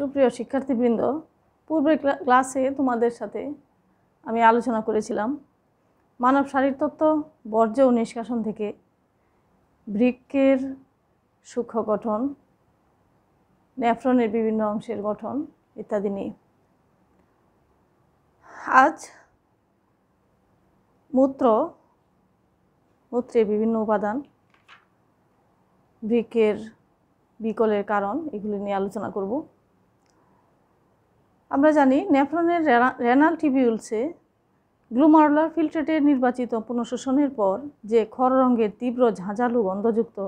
সুপ্রিয় শিক্ষার্থীবৃন্দ পূর্বের ক্লাসে তোমাদের সাথে আমি আলোচনা করেছিলাম মানব শারীরতত্ত্ব বর্জ্য ও নিষ্কাশন থেকে বৃক্ষের সূক্ষ্ম গঠন ন্যাফ্রনের বিভিন্ন অংশের গঠন ইত্যাদি নিয়ে আজ মূত্র মূত্রের বিভিন্ন উপাদান বৃক্ষের বিকলের কারণ এগুলি নিয়ে আলোচনা করব আমরা জানি ন্যাফ্রনের রেনাল টিবিউলসে গ্লুমারলার ফিল্টারের নির্বাচিত পুনঃশোষণের পর যে খর রঙের তীব্র ঝাঁঝালু গন্ধযুক্ত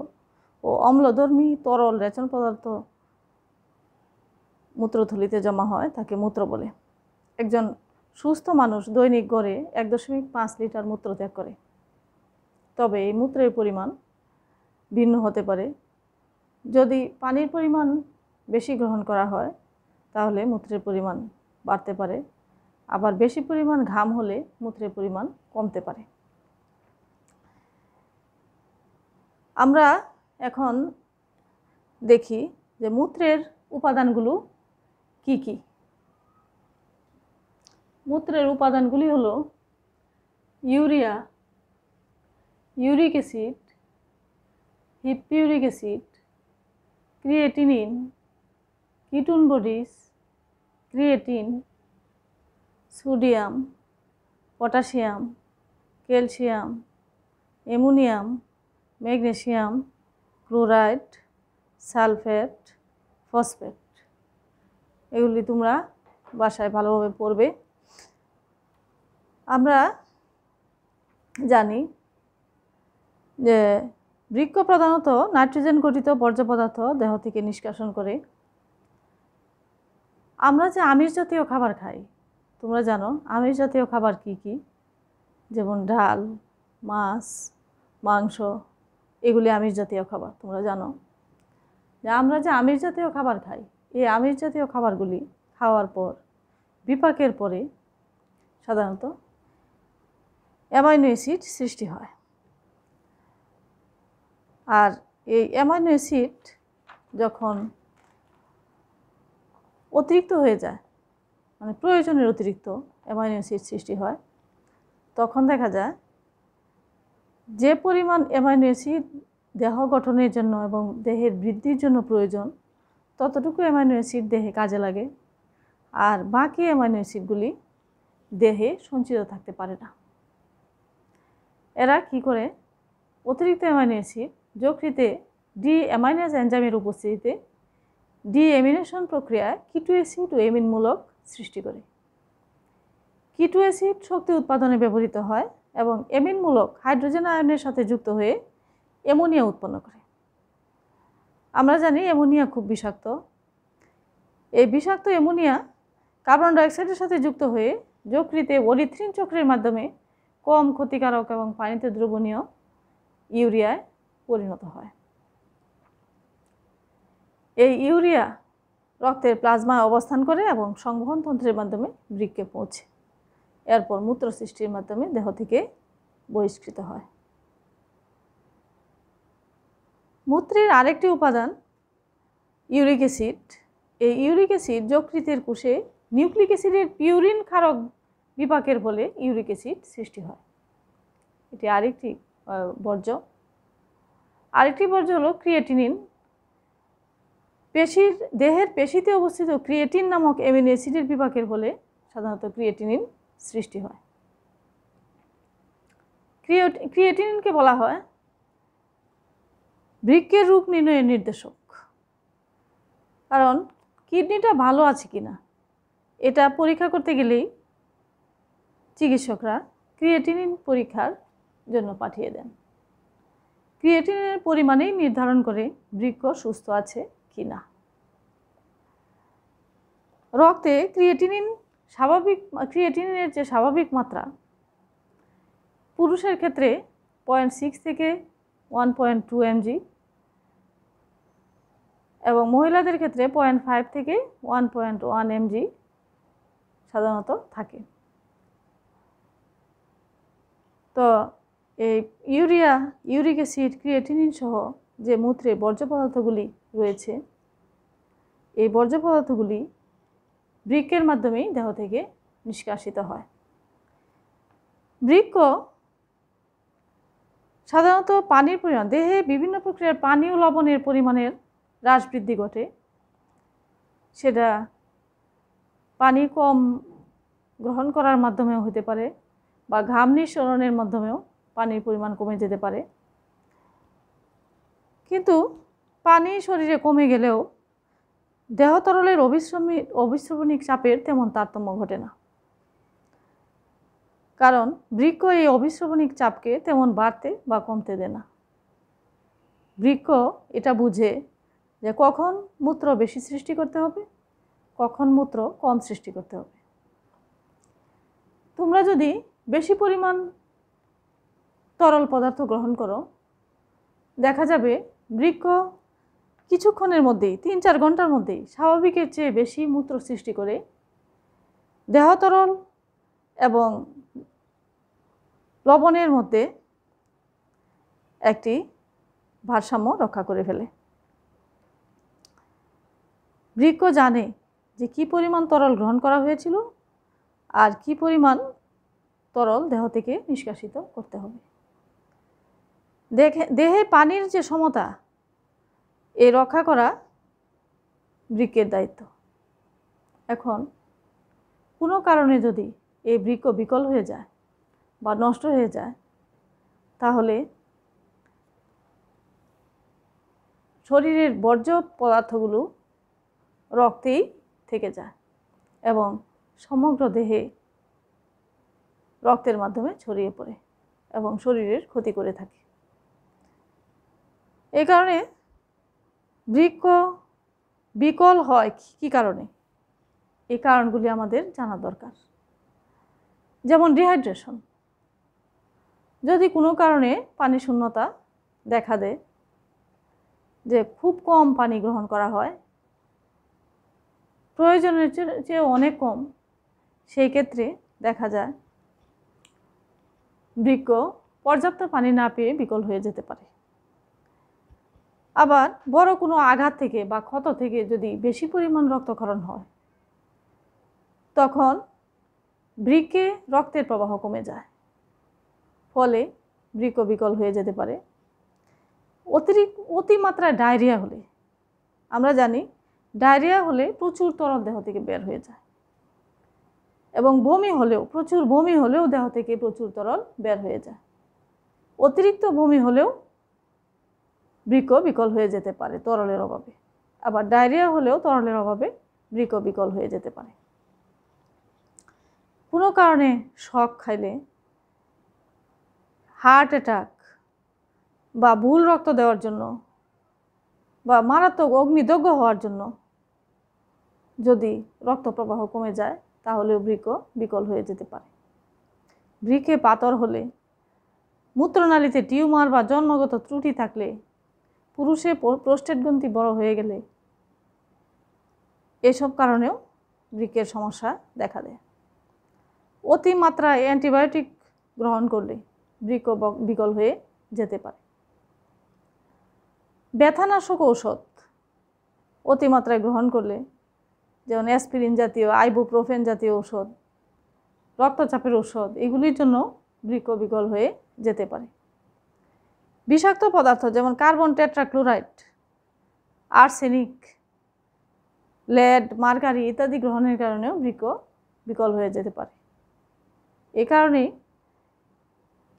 ও অম্লধর্মী তরল রেচন পদার্থ মূত্রথলিতে জমা হয় তাকে মূত্র বলে একজন সুস্থ মানুষ দৈনিক গড়ে এক দশমিক পাঁচ লিটার মূত্র ত্যাগ করে তবে এই মূত্রের পরিমাণ ভিন্ন হতে পারে যদি পানির পরিমাণ বেশি গ্রহণ করা হয় তাহলে মূত্রের পরিমাণ বাড়তে পারে আবার বেশি পরিমাণ ঘাম হলে মূত্রের পরিমাণ কমতে পারে আমরা এখন দেখি যে মূত্রের উপাদানগুলো কি কি মূত্রের উপাদানগুলি হলো urea uric acid hippuric acid creatinine ketone bodies creatine sodium potassium calcium ammonium magnesium chloride sulphate phosphate এগুলি তোমরা বাসায় ভালোভাবে পড়বে আমরা জানি যে বৃক্ষ প্রধানত নাইট্রোজেন গঠিত বর্জ্য পদার্থ দেহ থেকে নিষ্কাশন করে আমরা যে আমিষ জাতীয় খাবার খাই তোমরা জানো আমিষ জাতীয় খাবার কি কি যেমন ডাল মাছ মাংস এগুলি আমিষ জাতীয় খাবার তোমরা জানো যে আমরা যে আমিষ জাতীয় খাবার খাই এই আমিষ জাতীয় খাবারগুলি খাওয়ার পর বিপাকের পরে সাধারণত অ্যামাইনো অ্যাসিড সৃষ্টি হয় আর এই অ্যামাইনো অ্যাসিড যখন অতিরিক্ত হয়ে যায় মানে প্রয়োজনের অতিরিক্ত অ্যামাইনো অ্যাসিড সৃষ্টি হয় তখন দেখা যায় যে পরিমাণ অ্যামাইনো অ্যাসিড দেহ গঠনের জন্য এবং দেহের বৃদ্ধির জন্য প্রয়োজন ততটুকু অ্যামাইনো অ্যাসিড দেহে কাজে লাগে আর বাকি অ্যামাইনো অ্যাসিডগুলি দেহে সঞ্চিত থাকতে পারে না এরা কি করে অতিরিক্ত অ্যামাইনো অ্যাসিড যকৃতে ডি অ্যামাইনাস এনজামের উপস্থিতিতে ডিএমিনেশন প্রক্রিয়ায় কিটু অ্যাসিড ও এমিনমূলক সৃষ্টি করে কিটু অ্যাসিড শক্তি উৎপাদনে ব্যবহৃত হয় এবং এমিনমূলক হাইড্রোজেন আয়নের সাথে যুক্ত হয়ে অ্যামোনিয়া উৎপন্ন করে আমরা জানি অ্যামোনিয়া খুব বিষাক্ত এই বিষাক্ত অ্যামোনিয়া কার্বন ডাইঅক্সাইডের সাথে যুক্ত হয়ে যকৃতে ওরিথ্রিন চক্রের মাধ্যমে কম ক্ষতিকারক এবং পানিতে দ্রবণীয় ইউরিয়ায় পরিণত হয় এই ইউরিয়া রক্তের প্লাজমা অবস্থান করে এবং সংবহন তন্ত্রের মাধ্যমে বৃক্ষে পৌঁছে এরপর মূত্র সৃষ্টির মাধ্যমে দেহ থেকে বহিষ্কৃত হয় মূত্রের আরেকটি উপাদান ইউরিক অ্যাসিড এই ইউরিক অ্যাসিড যকৃতের কোষে নিউক্লিক অ্যাসিডের পিউরিন ক্ষারক বিপাকের ফলে ইউরিক অ্যাসিড সৃষ্টি হয় এটি আরেকটি বর্জ্য আরেকটি বর্জ্য হলো ক্রিয়েটিনিন পেশির দেহের পেশিতে অবস্থিত ক্রিয়েটিন নামক অ্যামিনো অ্যাসিডের বিভাগের হলে সাধারণত ক্রিয়েটিনিন সৃষ্টি হয় ক্রিয়েটিনিনকে বলা হয় বৃক্ষের রূপ নির্ণয়ের নির্দেশক কারণ কিডনিটা ভালো আছে কি না এটা পরীক্ষা করতে গেলেই চিকিৎসকরা ক্রিয়েটিনিন পরীক্ষার জন্য পাঠিয়ে দেন ক্রিয়েটিনের পরিমাণেই নির্ধারণ করে বৃক্ষ সুস্থ আছে কিনা রক্তে ক্রিয়েটিনিন স্বাভাবিক ক্রিয়েটিনিনের যে স্বাভাবিক মাত্রা পুরুষের ক্ষেত্রে পয়েন্ট সিক্স থেকে ওয়ান পয়েন্ট টু এমজি এবং মহিলাদের ক্ষেত্রে পয়েন্ট ফাইভ থেকে ওয়ান পয়েন্ট ওয়ান এমজি সাধারণত থাকে তো এই ইউরিয়া ইউরিক অ্যাসিড ক্রিয়েটিনিন সহ যে মূত্রে বর্জ্য পদার্থগুলি রয়েছে এই বর্জ্য পদার্থগুলি বৃক্কের মাধ্যমেই দেহ থেকে নিষ্কাশিত হয় বৃক্ক সাধারণত পানির পরিমাণ দেহে বিভিন্ন প্রক্রিয়ার পানি ও লবণের পরিমাণের হ্রাস বৃদ্ধি ঘটে সেটা পানি কম গ্রহণ করার মাধ্যমেও হতে পারে বা ঘাম নিঃসরণের মাধ্যমেও পানির পরিমাণ কমে যেতে পারে কিন্তু পানি শরীরে কমে গেলেও দেহ তরলের অবিশ্রমিক অবিশ্রবণিক চাপের তেমন তারতম্য ঘটে না কারণ বৃক্ষ এই অবিশ্রবণিক চাপকে তেমন বাড়তে বা কমতে দেয় না বৃক্ষ এটা বুঝে যে কখন মূত্র বেশি সৃষ্টি করতে হবে কখন মূত্র কম সৃষ্টি করতে হবে তোমরা যদি বেশি পরিমাণ তরল পদার্থ গ্রহণ করো দেখা যাবে বৃক্ষ কিছুক্ষণের মধ্যেই তিন চার ঘন্টার মধ্যেই স্বাভাবিকের চেয়ে বেশি মূত্র সৃষ্টি করে দেহ তরল এবং লবণের মধ্যে একটি ভারসাম্য রক্ষা করে ফেলে বৃক্ষ জানে যে কি পরিমাণ তরল গ্রহণ করা হয়েছিল আর কি পরিমাণ তরল দেহ থেকে নিষ্কাশিত করতে হবে দেখে দেহে পানির যে সমতা এ রক্ষা করা ব্রিকের দায়িত্ব এখন কোনো কারণে যদি এই বৃক্ষ বিকল হয়ে যায় বা নষ্ট হয়ে যায় তাহলে শরীরের বর্জ্য পদার্থগুলো রক্তেই থেকে যায় এবং সমগ্র দেহে রক্তের মাধ্যমে ছড়িয়ে পড়ে এবং শরীরের ক্ষতি করে থাকে এই কারণে বৃক্ষ বিকল হয় কি কারণে এই কারণগুলি আমাদের জানা দরকার যেমন ডিহাইড্রেশন যদি কোনো কারণে পানি শূন্যতা দেখা দেয় যে খুব কম পানি গ্রহণ করা হয় প্রয়োজনের চেয়ে অনেক কম সেই ক্ষেত্রে দেখা যায় বৃক্ষ পর্যাপ্ত পানি না পেয়ে বিকল হয়ে যেতে পারে আবার বড় কোনো আঘাত থেকে বা ক্ষত থেকে যদি বেশি পরিমাণ রক্তক্ষরণ হয় তখন বৃক্কে রক্তের প্রবাহ কমে যায় ফলে বৃক্ষ বিকল হয়ে যেতে পারে অতিরিক্ত অতিমাত্রায় ডায়রিয়া হলে আমরা জানি ডায়রিয়া হলে প্রচুর তরল দেহ থেকে বের হয়ে যায় এবং বমি হলেও প্রচুর বমি হলেও দেহ থেকে প্রচুর তরল বের হয়ে যায় অতিরিক্ত বমি হলেও বৃক্ষ বিকল হয়ে যেতে পারে তরলের অভাবে আবার ডায়রিয়া হলেও তরলের অভাবে বৃক্ষ বিকল হয়ে যেতে পারে কোনো কারণে শখ খাইলে হার্ট অ্যাটাক বা ভুল রক্ত দেওয়ার জন্য বা মারাত্মক অগ্নিদগ্ধ হওয়ার জন্য যদি রক্ত প্রবাহ কমে যায় তাহলেও বৃক্ষ বিকল হয়ে যেতে পারে বৃক্ষে পাতর হলে মূত্রনালীতে টিউমার বা জন্মগত ত্রুটি থাকলে পুরুষে প্রোস্টেট গ্রন্থি বড় হয়ে গেলে এসব কারণেও বৃক্কের সমস্যা দেখা দেয় অতিমাত্রায় অ্যান্টিবায়োটিক গ্রহণ করলে বৃক্ক বিকল হয়ে যেতে পারে ব্যথানাশক ঔষধ অতিমাত্রায় গ্রহণ করলে যেমন অ্যাসপিরিন জাতীয় আইবোপ্রোফেন জাতীয় ঔষধ রক্তচাপের ঔষধ এগুলির জন্য বৃক্ষ বিকল হয়ে যেতে পারে বিষাক্ত পদার্থ যেমন carbon tetrachloride arsenic lead mercury ইত্যাদি গ্রহণের কারণেও বৃক্ষ বিকল হয়ে যেতে পারে এ কারণেই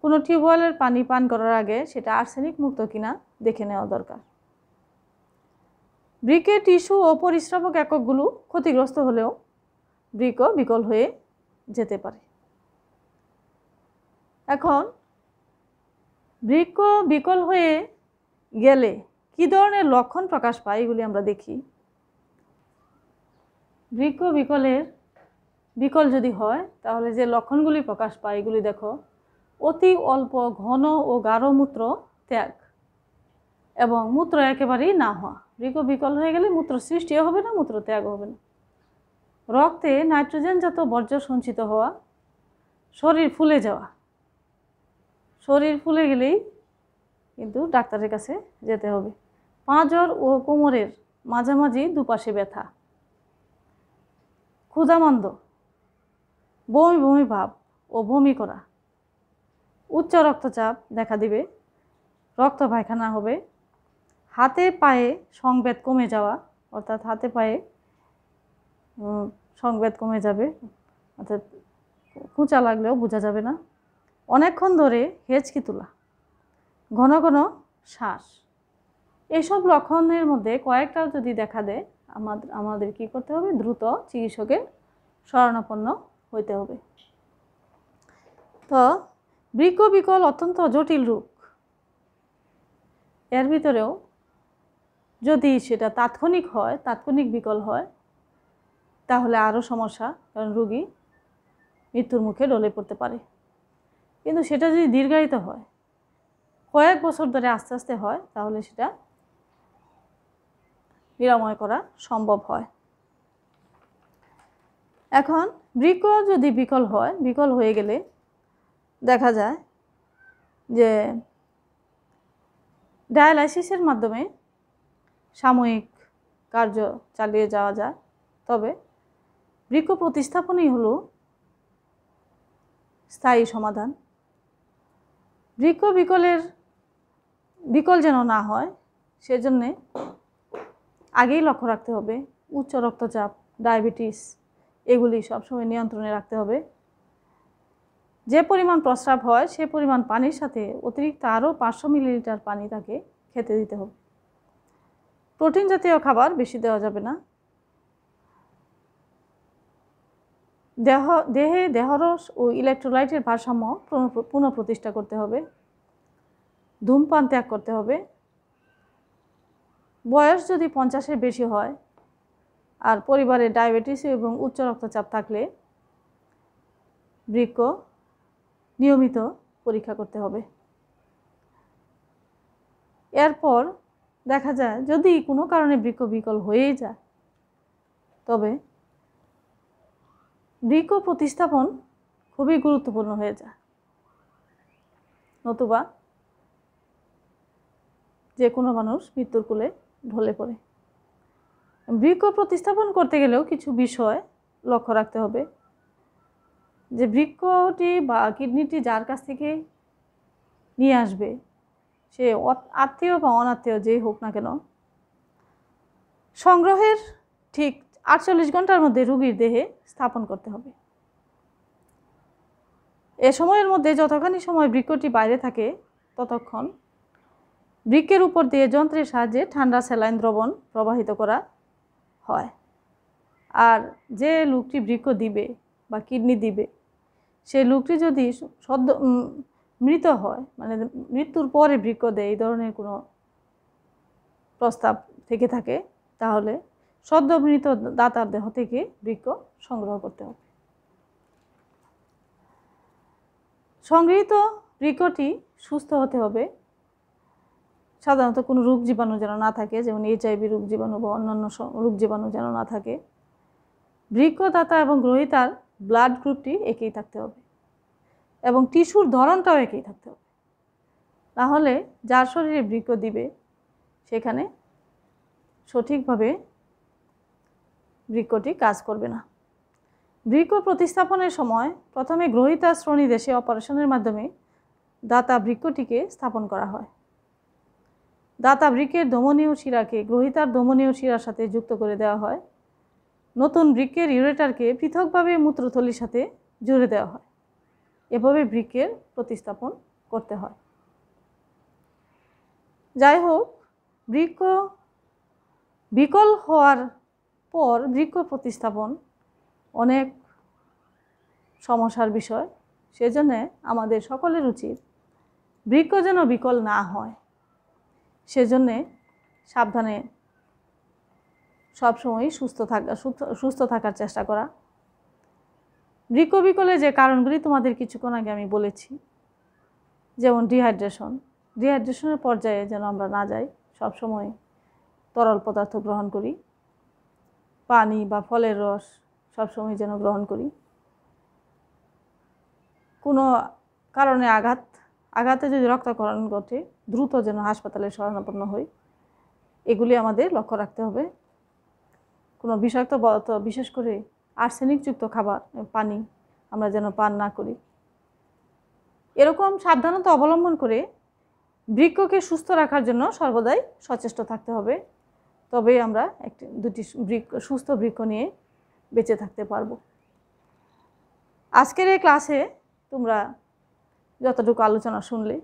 কোনো টিউবওয়েলের পানি পান করার আগে সেটা আর্সেনিক মুক্ত কিনা দেখে নেওয়া দরকার ব্রিকে টিস্যু ও পরিশ্রাবক এককগুলো ক্ষতিগ্রস্ত হলেও ব্রিকও বিকল হয়ে যেতে পারে এখন বৃক্ষ বিকল হয়ে গেলে কি ধরনের লক্ষণ প্রকাশ পায় এগুলি আমরা দেখি বৃক্ষ বিকলের বিকল যদি হয় তাহলে যে লক্ষণগুলি প্রকাশ পায় এগুলি দেখো অতি অল্প ঘন ও গাঢ় মূত্র ত্যাগ এবং মূত্র একেবারেই না হওয়া বৃক্ষ বিকল হয়ে গেলে মূত্র সৃষ্টিও হবে না মূত্র ত্যাগ হবে না রক্তে নাইট্রোজেনজাত বর্জ্য সঞ্চিত হওয়া শরীর ফুলে যাওয়া শরীর ফুলে গেলেই কিন্তু ডাক্তারের কাছে যেতে হবে পাঁজর ও কোমরের মাঝামাঝি দুপাশে ব্যথা ক্ষুধামন্দ বমি বমি ভাব ও বমি করা উচ্চ রক্তচাপ দেখা দিবে রক্ত পায়খানা হবে হাতে পায়ে সংবেদ কমে যাওয়া অর্থাৎ হাতে পায়ে সংবেদ কমে যাবে অর্থাৎ কুঁচা লাগলেও বোঝা যাবে না অনেকক্ষণ ধরে হেঁচকি তোলা ঘন ঘন শ্বাস এইসব লক্ষণের মধ্যে কয়েকটা যদি দেখা দেয় আমাদের আমাদের কী করতে হবে দ্রুত চিকিৎসকের শরণাপন্ন হইতে হবে তো বৃক্ষ বিকল অত্যন্ত জটিল রোগ এর ভিতরেও যদি সেটা তাৎক্ষণিক হয় তাৎক্ষণিক বিকল হয় তাহলে আরও সমস্যা কারণ রুগী মৃত্যুর মুখে ডলে পড়তে পারে কিন্তু সেটা যদি দীর্ঘায়িত হয় কয়েক বছর ধরে আস্তে আস্তে হয় তাহলে সেটা নিরাময় করা সম্ভব হয় এখন বৃক্ষ যদি বিকল হয় বিকল হয়ে গেলে দেখা যায় যে ডায়ালাইসিসের মাধ্যমে সাময়িক কার্য চালিয়ে যাওয়া যায় তবে বৃক্ষ প্রতিস্থাপনই হলো স্থায়ী সমাধান বৃক্ষ বিকলের বিকল যেন না হয় সেজন্যে আগেই লক্ষ্য রাখতে হবে উচ্চ রক্তচাপ ডায়াবেটিস এগুলি সবসময় নিয়ন্ত্রণে রাখতে হবে যে পরিমাণ প্রস্রাব হয় সে পরিমাণ পানির সাথে অতিরিক্ত আরও পাঁচশো মিলিলিটার পানি তাকে খেতে দিতে হবে প্রোটিন জাতীয় খাবার বেশি দেওয়া যাবে না দেহ দেহে দেহরস ও ইলেকট্রোলাইটের ভারসাম্য পুনঃপ্রতিষ্ঠা করতে হবে ধূমপান ত্যাগ করতে হবে বয়স যদি পঞ্চাশের বেশি হয় আর পরিবারে ডায়াবেটিস এবং উচ্চ রক্তচাপ থাকলে বৃক্ষ নিয়মিত পরীক্ষা করতে হবে এরপর দেখা যায় যদি কোনো কারণে বৃক্ষ বিকল হয়েই যায় তবে বৃক্ষ প্রতিস্থাপন খুবই গুরুত্বপূর্ণ হয়ে যায় নতুবা যে কোনো মানুষ মৃত্যুর কোলে ঢলে পড়ে বৃক্ষ প্রতিস্থাপন করতে গেলেও কিছু বিষয় লক্ষ্য রাখতে হবে যে বৃক্ষটি বা কিডনিটি যার কাছ থেকে নিয়ে আসবে সে আত্মীয় বা অনাত্মীয় যেই হোক না কেন সংগ্রহের ঠিক আটচল্লিশ ঘন্টার মধ্যে রুগীর দেহে স্থাপন করতে হবে এ সময়ের মধ্যে যতখানি সময় বৃক্ষটি বাইরে থাকে ততক্ষণ বৃক্ষের উপর দিয়ে যন্ত্রের সাহায্যে ঠান্ডা স্যালাইন দ্রবণ প্রবাহিত করা হয় আর যে লোকটি বৃক্ষ দিবে বা কিডনি দিবে সেই লোকটি যদি সদ্য মৃত হয় মানে মৃত্যুর পরে বৃক্ষ দেয় এই ধরনের কোনো প্রস্তাব থেকে থাকে তাহলে সদ্যবৃত দাতার দেহ থেকে বৃক্ষ সংগ্রহ করতে হবে সংগৃহীত বৃক্ষটি সুস্থ হতে হবে সাধারণত কোনো রোগ জীবাণু যেন না থাকে যেমন এইচআইভি রোগ জীবাণু বা অন্যান্য রোগ জীবাণু যেন না থাকে বৃক্ষদাতা এবং গ্রহিতার ব্লাড গ্রুপটি একই থাকতে হবে এবং টিস্যুর ধরনটাও একই থাকতে হবে তাহলে যার শরীরে বৃক্ষ দিবে সেখানে সঠিকভাবে বৃক্ষটি কাজ করবে না বৃক্ষ প্রতিস্থাপনের সময় প্রথমে গ্রহিতা শ্রেণী দেশে অপারেশনের মাধ্যমে দাতা বৃক্ষটিকে স্থাপন করা হয় দাতা বৃক্ষের ধমনীয় শিরাকে গ্রহিতার ধমনীয় শিরার সাথে যুক্ত করে দেওয়া হয় নতুন বৃক্ষের ইউরেটারকে পৃথকভাবে মূত্রথলির সাথে জুড়ে দেওয়া হয় এভাবে বৃক্ষের প্রতিস্থাপন করতে হয় যাই হোক বৃক্ষ বিকল হওয়ার পর বৃক্ষ প্রতিস্থাপন অনেক সমস্যার বিষয় সেজন্যে আমাদের সকলের উচিত বৃক্ষ যেন বিকল না হয় সেজন্যে সাবধানে সবসময় সুস্থ থাকা সুস্থ থাকার চেষ্টা করা বৃক্ষ বিকলে যে কারণগুলি তোমাদের কিছুক্ষণ আগে আমি বলেছি যেমন ডিহাইড্রেশন ডিহাইড্রেশনের পর্যায়ে যেন আমরা না যাই সবসময় তরল পদার্থ গ্রহণ করি পানি বা ফলের রস সবসময় যেন গ্রহণ করি কোনো কারণে আঘাত আঘাতে যদি রক্তকরণ ঘটে দ্রুত যেন হাসপাতালে শরণাপন্ন হই এগুলি আমাদের লক্ষ্য রাখতে হবে কোনো বিষাক্ত পদার্থ বিশেষ করে আর্সেনিকযুক্ত খাবার পানি আমরা যেন পান না করি এরকম সাবধানতা অবলম্বন করে বৃক্ষকে সুস্থ রাখার জন্য সর্বদাই সচেষ্ট থাকতে হবে তবেই আমরা একটি দুটি বৃক্ষ সুস্থ বৃক্ষ নিয়ে বেঁচে থাকতে পারবো আজকের এই ক্লাসে তোমরা যতটুকু আলোচনা শুনলে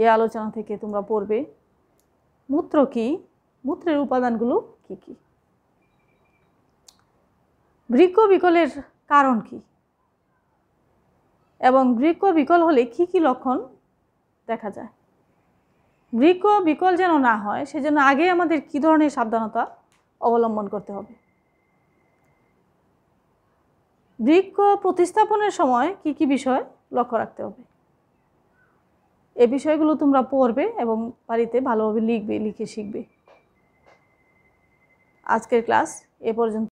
এই আলোচনা থেকে তোমরা পড়বে মূত্র কি মূত্রের উপাদানগুলো কি কি বৃক্ষ বিকলের কারণ কি এবং বৃক্ষ বিকল হলে কি কি লক্ষণ দেখা যায় মৃক বিকল যেন না হয় সেজন্য আগে আমাদের কি ধরনের সাবধানতা অবলম্বন করতে হবে বৃক্ষ প্রতিস্থাপনের সময় কি কি বিষয় লক্ষ্য রাখতে হবে এ বিষয়গুলো তোমরা পড়বে এবং বাড়িতে ভালোভাবে লিখবে লিখে শিখবে আজকের ক্লাস এ পর্যন্ত